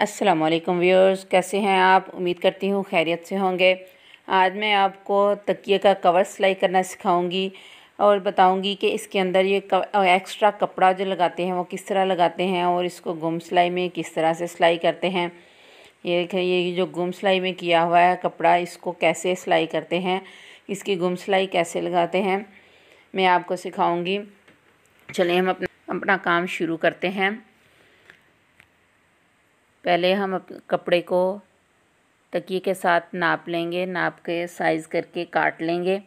असलकम व्यूअर्स कैसे हैं आप उम्मीद करती हूँ खैरियत से होंगे आज मैं आपको तकिए का कवर सिलाई करना सिखाऊंगी और बताऊंगी कि इसके अंदर ये एक्स्ट्रा कपड़ा जो लगाते हैं वो किस तरह लगाते हैं और इसको गुम सिलाई में किस तरह से सिलाई करते हैं ये ये जो गुम सिलाई में किया हुआ है कपड़ा इसको कैसे सिलाई करते हैं इसकी गुम सिलाई कैसे लगाते हैं मैं आपको सिखाऊंगी चलें हम अपना अपना काम शुरू करते हैं पहले हम कपड़े को तकिए के साथ नाप लेंगे नाप के साइज़ करके काट लेंगे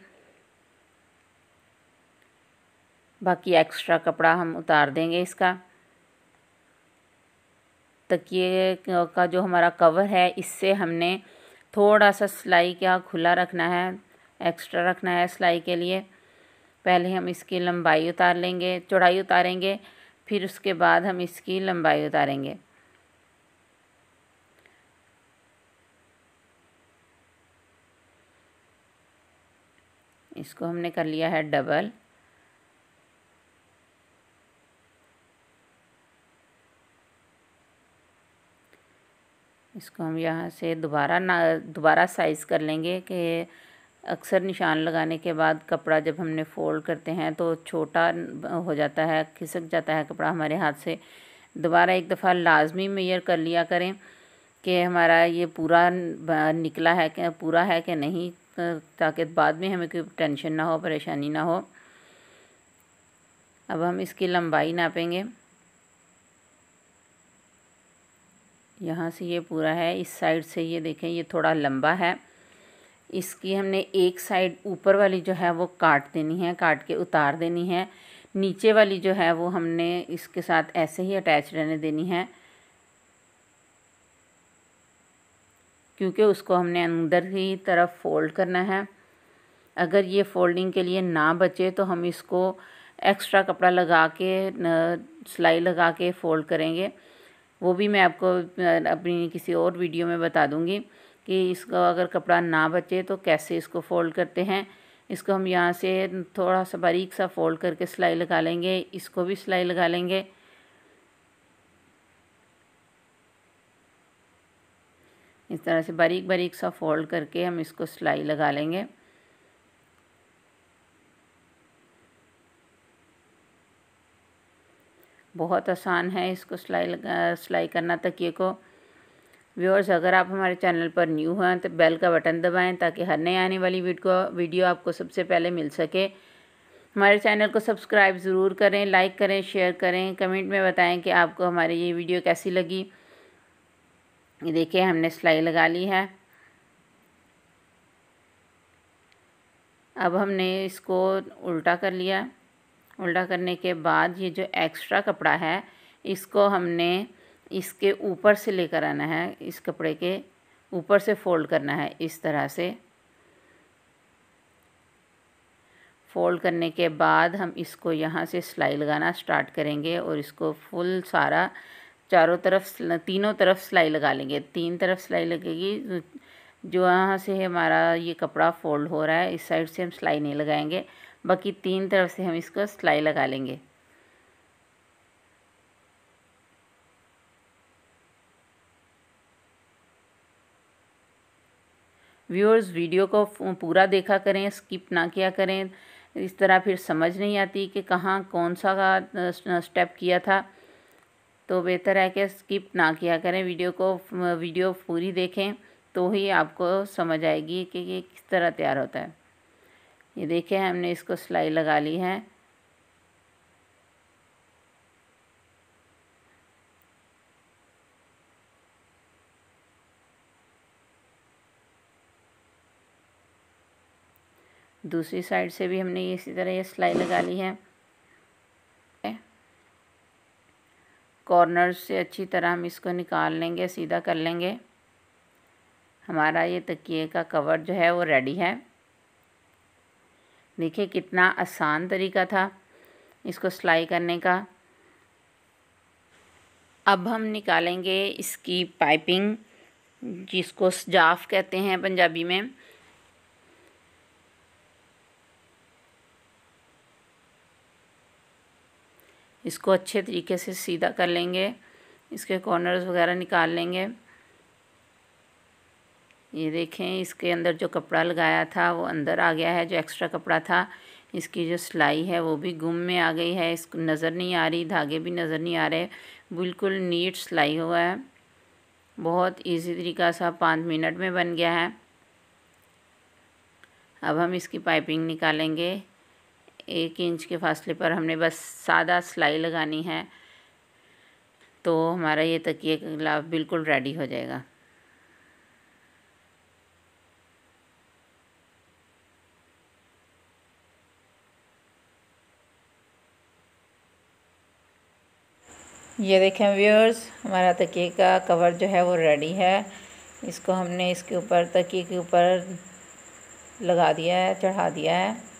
बाकी एक्स्ट्रा कपड़ा हम उतार देंगे इसका तकिए का जो हमारा कवर है इससे हमने थोड़ा सा सिलाई का खुला रखना है एक्स्ट्रा रखना है सिलाई के लिए पहले हम इसकी लंबाई उतार लेंगे चौड़ाई उतारेंगे फिर उसके बाद हम इसकी लंबाई उतारेंगे इसको हमने कर लिया है डबल इसको हम यहाँ से दोबारा ना दोबारा साइज़ कर लेंगे कि अक्सर निशान लगाने के बाद कपड़ा जब हमने फ़ोल्ड करते हैं तो छोटा हो जाता है खिसक जाता है कपड़ा हमारे हाथ से दोबारा एक दफ़ा लाजमी मेयर कर लिया करें कि हमारा ये पूरा निकला है कि पूरा है कि नहीं ताकि बाद में हमें कोई टेंशन ना हो परेशानी ना हो अब हम इसकी लंबाई नापेंगे यहाँ से ये पूरा है इस साइड से ये देखें ये थोड़ा लंबा है इसकी हमने एक साइड ऊपर वाली जो है वो काट देनी है काट के उतार देनी है नीचे वाली जो है वो हमने इसके साथ ऐसे ही अटैच रहने देनी है क्योंकि उसको हमने अंदर ही तरफ फोल्ड करना है अगर ये फोल्डिंग के लिए ना बचे तो हम इसको एक्स्ट्रा कपड़ा लगा के सिलाई लगा के फोल्ड करेंगे वो भी मैं आपको अपनी किसी और वीडियो में बता दूँगी कि इसको अगर कपड़ा ना बचे तो कैसे इसको फोल्ड करते हैं इसको हम यहाँ से थोड़ा सा बारीक सा फोल्ड करके सिलाई लगा लेंगे इसको भी सिलाई लगा लेंगे इस तरह से बारीक बारीक सा फोल्ड करके हम इसको सिलाई लगा लेंगे बहुत आसान है इसको सिलाई लगा सिलाई करना तकिए को व्यूअर्स अगर आप हमारे चैनल पर न्यू हैं तो बेल का बटन दबाएं ताकि हर नई आने वाली वीडियो वीडियो आपको सबसे पहले मिल सके हमारे चैनल को सब्सक्राइब ज़रूर करें लाइक करें शेयर करें कमेंट में बताएं कि आपको हमारी ये वीडियो कैसी लगी ये देखिए हमने सिलाई लगा ली है अब हमने इसको उल्टा कर लिया उल्टा करने के बाद ये जो एक्स्ट्रा कपड़ा है इसको हमने इसके ऊपर से लेकर आना है इस कपड़े के ऊपर से फोल्ड करना है इस तरह से फोल्ड करने के बाद हम इसको यहाँ से सिलाई लगाना स्टार्ट करेंगे और इसको फुल सारा चारों तरफ तीनों तरफ सिलाई लगा लेंगे तीन तरफ सिलाई लगेगी जो यहाँ से हमारा ये कपड़ा फोल्ड हो रहा है इस साइड से हम सिलाई नहीं लगाएंगे बाकी तीन तरफ से हम इसको सिलाई लगा लेंगे व्यूअर्स वीडियो को पूरा देखा करें स्किप ना किया करें इस तरह फिर समझ नहीं आती कि कहाँ कौन सा स्टेप किया था तो बेहतर है कि स्किप ना किया करें वीडियो को वीडियो पूरी देखें तो ही आपको समझ आएगी कि ये किस तरह तैयार होता है ये देखें हमने इसको सिलाई लगा ली है दूसरी साइड से भी हमने इसी तरह ये सिलाई लगा ली है कॉर्नर से अच्छी तरह हम इसको निकाल लेंगे सीधा कर लेंगे हमारा ये तकिए का कवर जो है वो रेडी है देखिए कितना आसान तरीका था इसको सिलाई करने का अब हम निकालेंगे इसकी पाइपिंग जिसको सजाफ कहते हैं पंजाबी में इसको अच्छे तरीके से सीधा कर लेंगे इसके कॉर्नर्स वगैरह निकाल लेंगे ये देखें इसके अंदर जो कपड़ा लगाया था वो अंदर आ गया है जो एक्स्ट्रा कपड़ा था इसकी जो सिलाई है वो भी गुम में आ गई है इसको नज़र नहीं आ रही धागे भी नज़र नहीं आ रहे बिल्कुल नीट सिलाई हुआ है बहुत इजी तरीका सा पाँच मिनट में बन गया है अब हम इसकी पाइपिंग निकालेंगे एक इंच के फासले पर हमने बस सादा सिलाई लगानी है तो हमारा ये तकिए का गिलाफ बिल्कुल रेडी हो जाएगा ये देखें व्यूअर्स हमारा तकिए का कवर जो है वो रेडी है इसको हमने इसके ऊपर तकिए के ऊपर लगा दिया है चढ़ा दिया है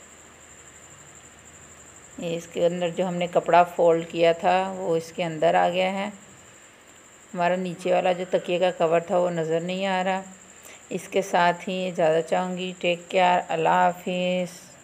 ये इसके अंदर जो हमने कपड़ा फोल्ड किया था वो इसके अंदर आ गया है हमारा नीचे वाला जो तकिए का कवर था वो नज़र नहीं आ रहा इसके साथ ही ज़्यादा चाहूँगी टेक केयर अल्लाह हाफिज़